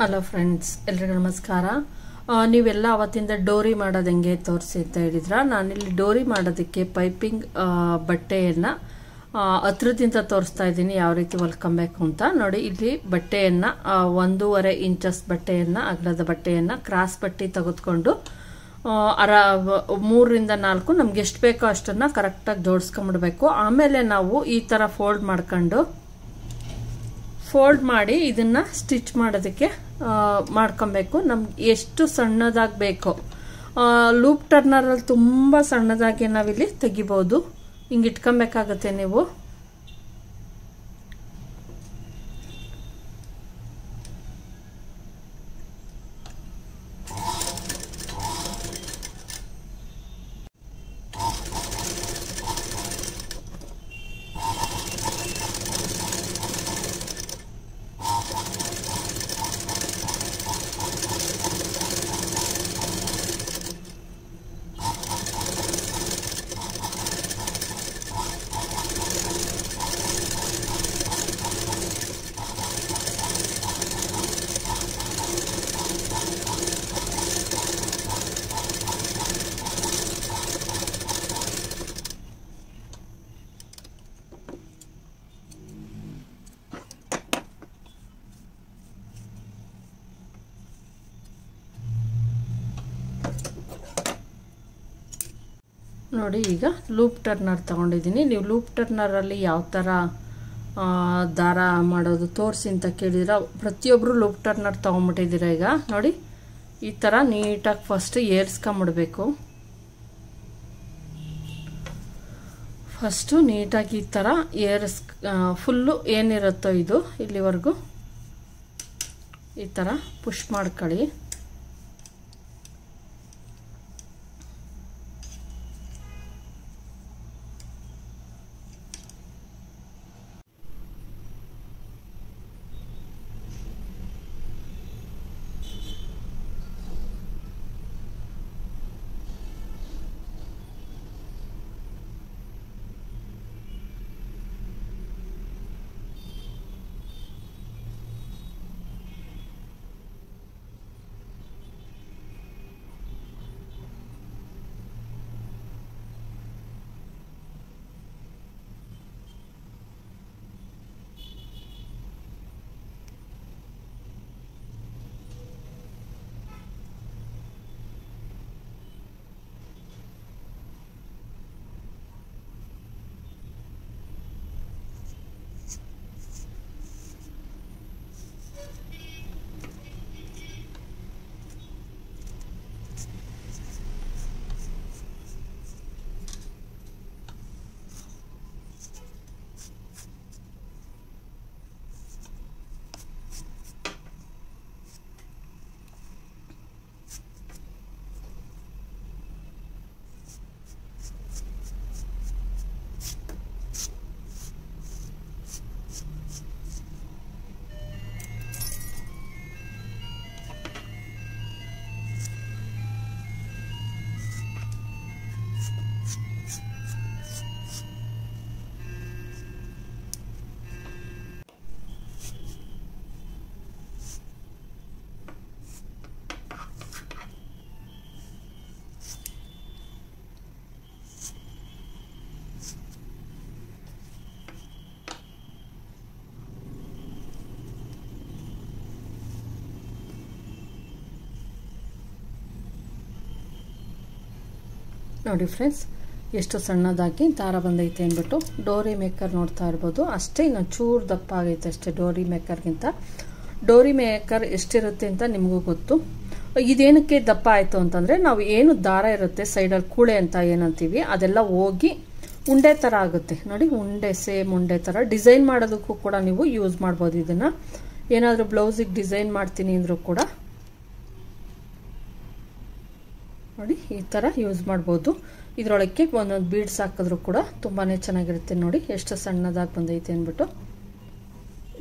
hello friends ಎಲ್ರಿಗೂ ನಮಸ್ಕಾರ ನೀವೆಲ್ಲ ಅವತ್ತಿಂದ ಡೋರಿ ಮಾಡೋದು ಹೆಂಗೆ ತೋರಿಸಿ ಅಂತ ಹೇಳಿದ್ರ ನಾನಿಲ್ಲಿ ಡೋರಿ ಮಾಡೋದಕ್ಕೆ ಪೈಪಿಂಗ್ ಬಟ್ಟೆಯನ್ನು ಹತ್ರದಿಂದ ತೋರಿಸ್ತಾ ಇದ್ದೀನಿ ಯಾವ ರೀತಿ ಹೊಲ್ಕೊಬೇಕು ಅಂತ ನೋಡಿ ಇಲ್ಲಿ ಬಟ್ಟೆಯನ್ನು ಒಂದೂವರೆ ಇಂಚಸ್ ಬಟ್ಟೆಯನ್ನು ಅಗಲದ ಬಟ್ಟೆಯನ್ನು ಕ್ರಾಸ್ ಬಟ್ಟೆ ತೆಗೆದುಕೊಂಡು ಅರ ಮೂರರಿಂದ ನಾಲ್ಕು ನಮ್ಗೆ ಎಷ್ಟು ಬೇಕೋ ಅಷ್ಟನ್ನು ಕರೆಕ್ಟಾಗಿ ಜೋಡಿಸ್ಕೊಂಬಿಡ್ಬೇಕು ಆಮೇಲೆ ನಾವು ಈ ಥರ ಫೋಲ್ಡ್ ಮಾಡ್ಕೊಂಡು ಫೋಲ್ಡ್ ಮಾಡಿ ಇದನ್ನ ಸ್ಟಿಚ್ ಮಾಡೋದಕ್ಕೆ ಮಾಡ್ಕೊಬೇಕು ನಮ್ಗೆ ಎಷ್ಟು ಸಣ್ಣದಾಗಿ ಬೇಕೋ ಲೂಪ್ ಟರ್ನರಲ್ಲಿ ತುಂಬ ಸಣ್ಣದಾಗಿ ನಾವಿಲ್ಲಿ ತೆಗಿಬೋದು ಹಿಂಗೆ ಇಟ್ಕೊಬೇಕಾಗತ್ತೆ ನೀವು ನೋಡಿ ಈಗ ಲೂಪ್ ಟರ್ನರ್ ತಗೊಂಡಿದ್ದೀನಿ ನೀವು ಲೂಪ್ ಟರ್ನರಲ್ಲಿ ಯಾವ ಥರ ದಾರ ಮಾಡೋದು ತೋರಿಸಿ ಅಂತ ಕೇಳಿದ್ರೆ ಪ್ರತಿಯೊಬ್ಬರು ಲೂಪ್ ಟರ್ನರ್ ತೊಗೊಂಬಿಟ್ಟಿದ್ದೀರ ಈಗ ನೋಡಿ ಈ ಥರ ನೀಟಾಗಿ ಫಸ್ಟ್ ಏರ್ಸ್ಕೊಂಬಿಡ್ಬೇಕು ಫಸ್ಟು ನೀಟಾಗಿ ಈ ಥರ ಏರ್ಸ್ ಫುಲ್ಲು ಏನಿರುತ್ತೋ ಇದು ಇಲ್ಲಿವರೆಗೂ ಈ ಥರ ಪುಷ್ ಮಾಡ್ಕೊಳ್ಳಿ ನೋಡಿ ಫ್ರೆಂಡ್ಸ್ ಎಷ್ಟು ಸಣ್ಣದಾಗಿ ದಾರ ಬಂದೈತೆ ಅಂದ್ಬಿಟ್ಟು ಡೋರಿ ಮೇಕರ್ ನೋಡ್ತಾ ಇರ್ಬೋದು ಅಷ್ಟೇ ಇನ್ನೊಂದು ಚೂರು ದಪ್ಪ ಆಗೈತೆ ಅಷ್ಟೇ ಡೋರಿ ಮೇಕರ್ಗಿಂತ ಡೋರಿ ಮೇಕರ್ ಎಷ್ಟಿರುತ್ತೆ ಅಂತ ನಿಮಗೂ ಗೊತ್ತು ಇದೇನಕ್ಕೆ ದಪ್ಪ ಆಯಿತು ಅಂತಂದರೆ ನಾವು ಏನು ದಾರ ಇರುತ್ತೆ ಸೈಡಲ್ಲಿ ಕೂಳೆ ಅಂತ ಏನಂತೀವಿ ಅದೆಲ್ಲ ಹೋಗಿ ಉಂಡೆ ಥರ ಆಗುತ್ತೆ ನೋಡಿ ಉಂಡೆ ಸೇಮ್ ಉಂಡೆ ಥರ ಡಿಸೈನ್ ಮಾಡೋದಕ್ಕೂ ಕೂಡ ನೀವು ಯೂಸ್ ಮಾಡ್ಬೋದು ಇದನ್ನು ಏನಾದರೂ ಬ್ಲೌಸಿಗೆ ಡಿಸೈನ್ ಮಾಡ್ತೀನಿ ಅಂದರೂ ಕೂಡ ನೋಡಿ ಈ ಥರ ಯೂಸ್ ಮಾಡ್ಬೋದು ಇದರೊಳಕ್ಕೆ ಒಂದೊಂದು ಬೀಡ್ಸ್ ಹಾಕಿದ್ರೂ ಕೂಡ ತುಂಬಾ ಚೆನ್ನಾಗಿರುತ್ತೆ ನೋಡಿ ಎಷ್ಟು ಸಣ್ಣದಾಗಿ ಬಂದೈತೆ ಅಂದ್ಬಿಟ್ಟು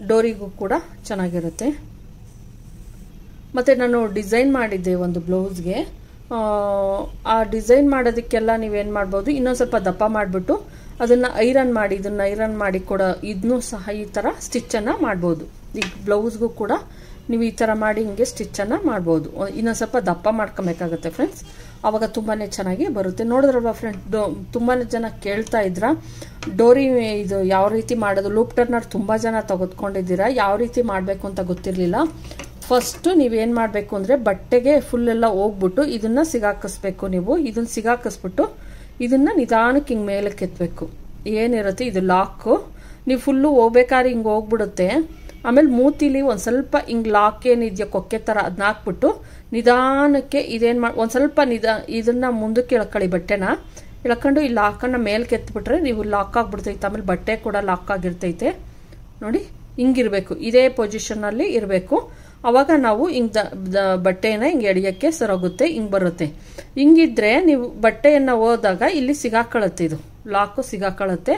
ಡೋರಿಗೂ ಕೂಡ ಚೆನ್ನಾಗಿರುತ್ತೆ ಮತ್ತು ನಾನು ಡಿಸೈನ್ ಮಾಡಿದ್ದೆ ಒಂದು ಬ್ಲೌಸ್ಗೆ ಆ ಡಿಸೈನ್ ಮಾಡೋದಕ್ಕೆಲ್ಲ ನೀವೇನು ಮಾಡ್ಬೋದು ಇನ್ನೊಂದು ಸ್ವಲ್ಪ ದಪ್ಪ ಮಾಡಿಬಿಟ್ಟು ಅದನ್ನು ಐರನ್ ಮಾಡಿ ಇದನ್ನು ಐರನ್ ಮಾಡಿ ಕೂಡ ಇದನ್ನೂ ಸಹ ಈ ಥರ ಸ್ಟಿಚ್ಚನ್ನು ಮಾಡ್ಬೋದು ಈಗ ಬ್ಲೌಸ್ಗೂ ಕೂಡ ನೀವು ಈ ಥರ ಮಾಡಿ ಹಿಂಗೆ ಸ್ಟಿಚ್ಚನ್ನು ಮಾಡ್ಬೋದು ಇನ್ನೊಂದು ಸ್ವಲ್ಪ ದಪ್ಪ ಮಾಡ್ಕೊಬೇಕಾಗತ್ತೆ ಫ್ರೆಂಡ್ಸ್ ಆವಾಗ ತುಂಬಾ ಚೆನ್ನಾಗಿ ಬರುತ್ತೆ ನೋಡಿದ್ರಲ್ವಾ ಫ್ರೆಂಡ್ ತುಂಬಾ ಜನ ಕೇಳ್ತಾ ಇದ್ರ ಡೋರಿ ಇದು ಯಾವ ರೀತಿ ಮಾಡೋದು ಲೂಪ್ ಟರ್ನರ್ ತುಂಬ ಜನ ತೆಗೆದುಕೊಂಡಿದ್ದೀರಾ ಯಾವ ರೀತಿ ಮಾಡಬೇಕು ಅಂತ ಗೊತ್ತಿರಲಿಲ್ಲ ಫಸ್ಟು ನೀವೇನು ಮಾಡಬೇಕು ಅಂದರೆ ಬಟ್ಟೆಗೆ ಫುಲ್ಲೆಲ್ಲ ಹೋಗ್ಬಿಟ್ಟು ಇದನ್ನು ಸಿಗಾಕಿಸ್ಬೇಕು ನೀವು ಇದನ್ನು ಸಿಗಾಕಿಸ್ಬಿಟ್ಟು ಇದನ್ನು ನಿಧಾನಕ್ಕೆ ಹಿಂಗೆ ಮೇಲೆ ಕೆತ್ತಬೇಕು ಏನಿರುತ್ತೆ ಇದು ಲಾಕು ನೀವು ಫುಲ್ಲು ಹೋಗ್ಬೇಕಾದ್ರೆ ಹಿಂಗೆ ಹೋಗ್ಬಿಡುತ್ತೆ ಆಮೇಲೆ ಮೂತಿಲಿ ಒಂದು ಸ್ವಲ್ಪ ಹಿಂಗೆ ಲಾಕ್ ಏನಿದೆಯೋ ಕೊಕ್ಕೆ ಥರ ಅದನ್ನ ಹಾಕ್ಬಿಟ್ಟು ನಿಧಾನಕ್ಕೆ ಇದೇನು ಮಾಡಿ ಒಂದು ಸ್ವಲ್ಪ ನಿಧಾ ಇದನ್ನು ಮುಂದಕ್ಕೆ ಎಳ್ಕೊಳ್ಳಿ ಬಟ್ಟೆನ ಎಳ್ಕೊಂಡು ಈ ಲಾಕನ್ನು ಮೇಲ್ಗೆ ಬಿಟ್ರೆ ನೀವು ಲಾಕ್ ಆಗಿಬಿಡ್ತೈತೆ ಆಮೇಲೆ ಬಟ್ಟೆ ಕೂಡ ಲಾಕ್ ಆಗಿರ್ತೈತೆ ನೋಡಿ ಹಿಂಗಿರಬೇಕು ಇದೇ ಪೊಸಿಷನಲ್ಲಿ ಇರಬೇಕು ಅವಾಗ ನಾವು ಹಿಂಗೆ ದ ಬಟ್ಟೆನ ಹಿಂಗೆ ಎಳೆಯೋಕ್ಕೆ ಸರೋಗುತ್ತೆ ಹಿಂಗೆ ಬರುತ್ತೆ ಹಿಂಗಿದ್ರೆ ನೀವು ಬಟ್ಟೆಯನ್ನು ಹೋದಾಗ ಇಲ್ಲಿ ಸಿಗಾಕೊಳ್ಳುತ್ತೆ ಇದು ಲಾಕು ಸಿಗಾಕೊಳ್ಳುತ್ತೆ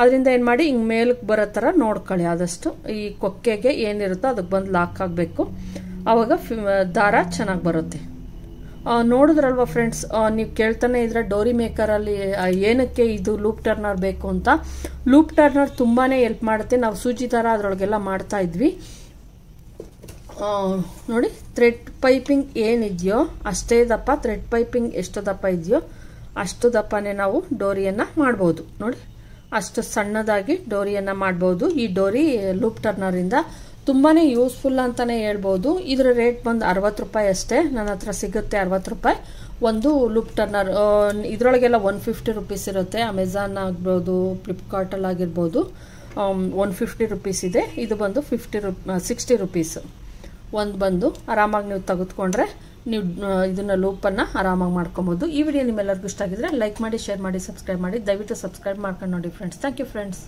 ಅದರಿಂದ ಏನು ಮಾಡಿ ಹಿಂಗೆ ಮೇಲಕ್ಕೆ ಬರೋ ಥರ ನೋಡ್ಕೊಳ್ಳಿ ಆದಷ್ಟು ಈ ಕೊಕ್ಕೆಗೆ ಏನಿರುತ್ತೋ ಅದಕ್ಕೆ ಬಂದು ಲಾಕ್ ಆಗಬೇಕು ಆವಾಗ ದಾರ ಚೆನ್ನಾಗಿ ಬರುತ್ತೆ ನೋಡಿದ್ರಲ್ವ ಫ್ರೆಂಡ್ಸ್ ನೀವು ಕೇಳ್ತಾನೆ ಇದ್ರೆ ಡೋರಿ ಮೇಕರಲ್ಲಿ ಏನಕ್ಕೆ ಇದು ಲೂಪ್ ಟರ್ನರ್ ಬೇಕು ಅಂತ ಲೂಪ್ ಟರ್ನರ್ ತುಂಬಾ ಎಲ್ಪ್ ಮಾಡುತ್ತೆ ನಾವು ಸೂಜಿ ಥರ ಅದರೊಳಗೆಲ್ಲ ಮಾಡ್ತಾ ಇದ್ವಿ ನೋಡಿ ಥ್ರೆಡ್ ಪೈಪಿಂಗ್ ಏನಿದೆಯೋ ಅಷ್ಟೇ ದಪ್ಪ ಥ್ರೆಡ್ ಪೈಪಿಂಗ್ ಎಷ್ಟು ದಪ್ಪ ಇದೆಯೋ ಅಷ್ಟು ದಪ್ಪನೇ ನಾವು ಡೋರಿಯನ್ನು ಮಾಡ್ಬೋದು ನೋಡಿ ಅಷ್ಟು ಸಣ್ಣದಾಗಿ ಡೋರಿಯನ್ನು ಮಾಡ್ಬೋದು ಈ ಡೋರಿ ಲೂಪ್ ಟರ್ನರಿಂದ ತುಂಬಾ ಯೂಸ್ಫುಲ್ ಅಂತಲೇ ಹೇಳ್ಬೋದು ಇದರ ರೇಟ್ ಬಂದು ಅರವತ್ತು ರೂಪಾಯಿ ಅಷ್ಟೇ ನನ್ನ ಹತ್ರ ಸಿಗುತ್ತೆ ಅರವತ್ತು ರೂಪಾಯಿ ಒಂದು ಲುಪ್ ಟರ್ನರ್ ಇದರೊಳಗೆಲ್ಲ ಒನ್ ಫಿಫ್ಟಿ ರುಪೀಸ್ ಇರುತ್ತೆ ಅಮೆಝಾನ್ ಆಗ್ಬೋದು ಫ್ಲಿಪ್ಕಾರ್ಟಲ್ಲಿ ಆಗಿರ್ಬೋದು ಒನ್ ಫಿಫ್ಟಿ ರುಪೀಸ್ ಇದೆ ಇದು ಬಂದು ಫಿಫ್ಟಿ ರುಪ್ ಸಿಕ್ಸ್ಟಿ ರುಪೀಸ್ ಒಂದು ಬಂದು ಆರಾಮಾಗಿ ನೀವು ತೆಗೆದುಕೊಂಡ್ರೆ ನೀವು ಇದನ್ನು ಲೂಪನ್ನು ಆರಾಮಾಗಿ ಮಾಡ್ಕೊಬೋದು ಈ ವಿಡಿಯೋ ನಿಮ್ಮೆಲ್ಲರಿಗೂ ಇಷ್ಟ ಆಗಿದ್ರೆ ಲೈಕ್ ಮಾಡಿ ಶೇರ್ ಮಾಡಿ ಸಬ್ಸ್ಕ್ರೈಬ್ ಮಾಡಿ ದಯವಿಟ್ಟು ಸಬ್ಸ್ಕ್ರೈಬ್ ಮಾಡ್ಕೊಂಡು ನೋಡಿ ಫ್ರೆಂಡ್ಸ್ ಥ್ಯಾಂಕ್ ಯು ಫ್ರೆಂಡ್ಸ್